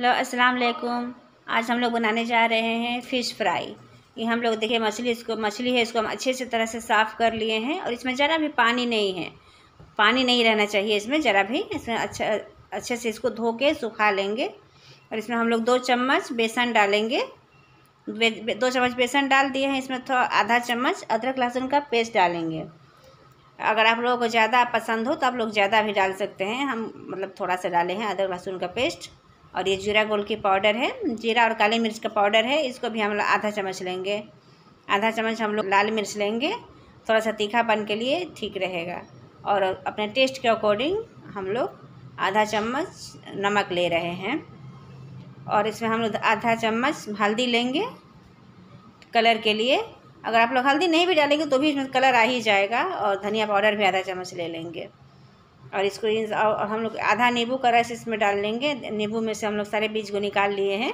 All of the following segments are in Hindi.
हेलो अस्सलाम वालेकुम आज हम लोग बनाने जा रहे हैं फ़िश फ्राई ये हम लोग देखिए मछली इसको मछली है इसको हम अच्छे से तरह से साफ़ कर लिए हैं और इसमें ज़रा भी पानी नहीं है पानी नहीं रहना चाहिए इसमें ज़रा भी इसमें अच्छा अच्छे से इसको धो के सुखा लेंगे और इसमें हम लोग दो चम्मच बेसन डालेंगे दो चम्मच बेसन डाल दिए हैं इसमें थोड़ा आधा चम्मच अदरक लहसुन का पेस्ट डालेंगे अगर आप लोगों को ज़्यादा पसंद हो तो आप लोग ज़्यादा भी डाल सकते हैं हम मतलब थोड़ा सा डाले हैं अदरक लहसुन का पेस्ट और ये जीरा गोल की पाउडर है जीरा और काली मिर्च का पाउडर है इसको भी हम लोग आधा चम्मच लेंगे आधा चम्मच हम लोग लाल मिर्च लेंगे थोड़ा सा तीखापन के लिए ठीक रहेगा और अपने टेस्ट के अकॉर्डिंग हम लोग आधा चम्मच नमक ले रहे हैं और इसमें हम लोग आधा चम्मच हल्दी लेंगे कलर के लिए अगर आप लोग हल्दी नहीं भी डालेंगे तो भी इसमें कलर आ ही जाएगा और धनिया पाउडर भी आधा चम्मच ले लेंगे और इसको और हम लोग आधा नींबू का रस इसमें डाल लेंगे नींबू में से हम लोग सारे बीज को निकाल लिए हैं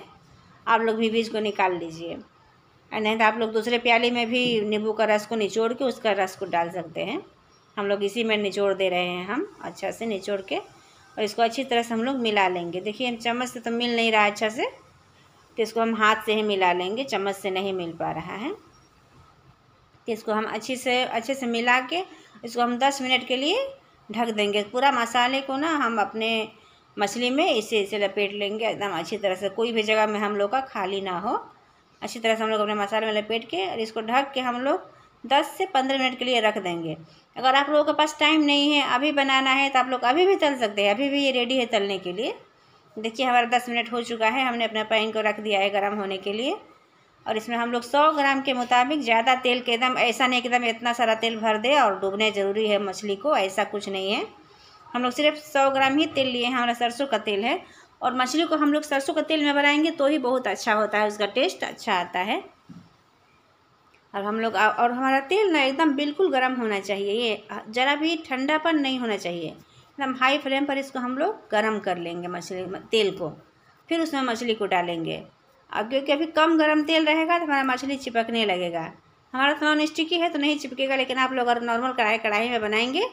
आप लोग भी बीज को निकाल लीजिए नहीं तो आप लोग दूसरे प्याले में भी नींबू का रस को निचोड़ के उसका रस को डाल सकते हैं हम लोग इसी में निचोड़ दे रहे हैं हम अच्छा से निचोड़ के और इसको अच्छी तरह से हम लोग मिला लेंगे देखिए चम्मच से तो मिल नहीं रहा अच्छा से तो इसको हम हाथ से ही मिला लेंगे चम्मच से नहीं मिल पा रहा है तो इसको हम अच्छी से अच्छे से मिला के इसको हम दस मिनट के लिए ढक देंगे पूरा मसाले को ना हम अपने मछली में इसे इसे लपेट लेंगे एकदम अच्छी तरह से कोई भी जगह में हम लोग का खाली ना हो अच्छी तरह से हम लोग अपने मसाले में लपेट के और इसको ढक के हम लोग दस से पंद्रह मिनट के लिए रख देंगे अगर आप लोगों के पास टाइम नहीं है अभी बनाना है तो आप लोग अभी भी तल सकते हैं अभी भी ये रेडी है तलने के लिए देखिए हमारा दस मिनट हो चुका है हमने अपना पैन को रख दिया है गर्म होने के लिए और इसमें हम लोग सौ ग्राम के मुताबिक ज़्यादा तेल के एकदम ऐसा नहीं एकदम इतना सारा तेल भर दे और डूबने ज़रूरी है मछली को ऐसा कुछ नहीं है हम लोग सिर्फ सौ ग्राम ही तेल लिए हैं हमारा सरसों का तेल है और मछली को हम लोग सरसों का तेल में बनाएंगे तो ही बहुत अच्छा होता है उसका टेस्ट अच्छा आता है और हम लोग और हमारा तेल ना एकदम बिल्कुल गर्म होना चाहिए ये ज़रा भी ठंडापन नहीं होना चाहिए एकदम हाई फ्लेम पर इसको हम लोग गर्म कर लेंगे मछली तेल को फिर उसमें मछली को डालेंगे अब क्योंकि अभी कम गर्म तेल रहेगा तो हमारा मछली चिपकने लगेगा हमारा तो नॉन स्टिकी है तो नहीं चिपकेगा लेकिन आप लोग अगर नॉर्मल कढ़ाई कढ़ाई में बनाएंगे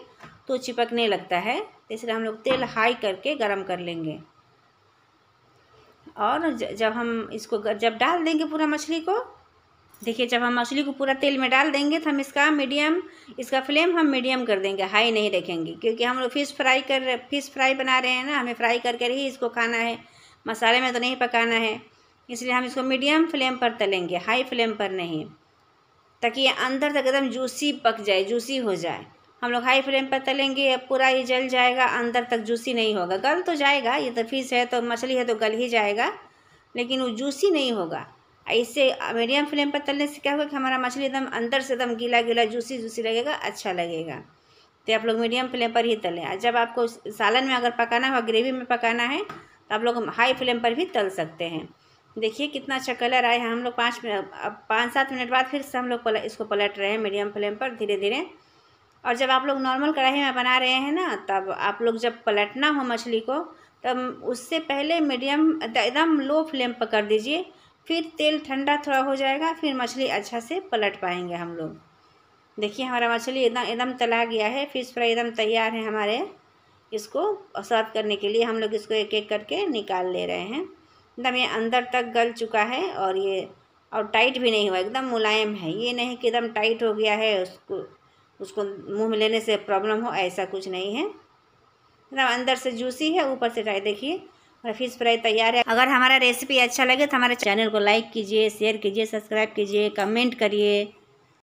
तो चिपकने लगता है तो इसलिए हम लोग तेल हाई करके गर्म कर लेंगे और जब हम इसको जब डाल देंगे पूरा मछली को देखिए जब हम मछली को पूरा तेल में डाल देंगे तो हम इसका मीडियम इसका फ्लेम हम मीडियम कर देंगे हाई नहीं रखेंगे क्योंकि हम लोग फ़िश फ्राई कर फिश फ्राई बना रहे हैं ना हमें फ्राई करके ही इसको खाना है मसाले में तो नहीं पकाना है इसलिए हम इसको मीडियम फ्लेम पर तलेंगे हाई फ्लेम पर नहीं ताकि ये अंदर तक एकदम जूसी पक जाए जूसी हो जाए हम लोग हाई फ्लेम पर तलेंगे पूरा ये जल जाएगा अंदर तक जूसी नहीं होगा गल तो जाएगा ये तो फिश है तो मछली है तो गल ही जाएगा लेकिन वो जूसी नहीं होगा इससे मीडियम फ्लेम पर तलने से क्या होगा कि हमारा मछली एकदम अंदर से एकदम गीला गीला जूसी जूसी लगेगा अच्छा लगेगा तो आप लोग मीडियम फ्लेम पर ही तलें जब आपको सालन में अगर पकाना हो ग्रेवी में पकाना है तो आप लोग हाई फ्लेम पर भी तल सकते हैं देखिए कितना अच्छा कलर आया है हम लोग पाँच मिनट अब पाँच सात मिनट बाद फिर से हम लोग पलट इसको पलट रहे हैं मीडियम फ्लेम पर धीरे धीरे और जब आप लोग नॉर्मल कढ़ाई में बना रहे हैं ना तब आप लोग जब पलटना हो मछली को तब उससे पहले मीडियम एकदम लो फ्लेम पर कर दीजिए फिर तेल ठंडा थोड़ा हो जाएगा फिर मछली अच्छा से पलट पाएंगे हम लोग देखिए हमारा मछली एकदम एकदम तला गया है फिश फ्राई एकदम तैयार है हमारे इसको स्वाद करने के लिए हम लोग इसको एक एक करके निकाल ले रहे हैं एकदम ये अंदर तक गल चुका है और ये और टाइट भी नहीं हुआ एकदम मुलायम है ये नहीं कि एकदम टाइट हो गया है उसको उसको मुंह में लेने से प्रॉब्लम हो ऐसा कुछ नहीं है एकदम अंदर से जूसी है ऊपर से टाइट देखिए और फिश फ्राई तैयार है अगर हमारा रेसिपी अच्छा लगे तो हमारे चैनल को लाइक कीजिए शेयर कीजिए सब्सक्राइब कीजिए कमेंट करिए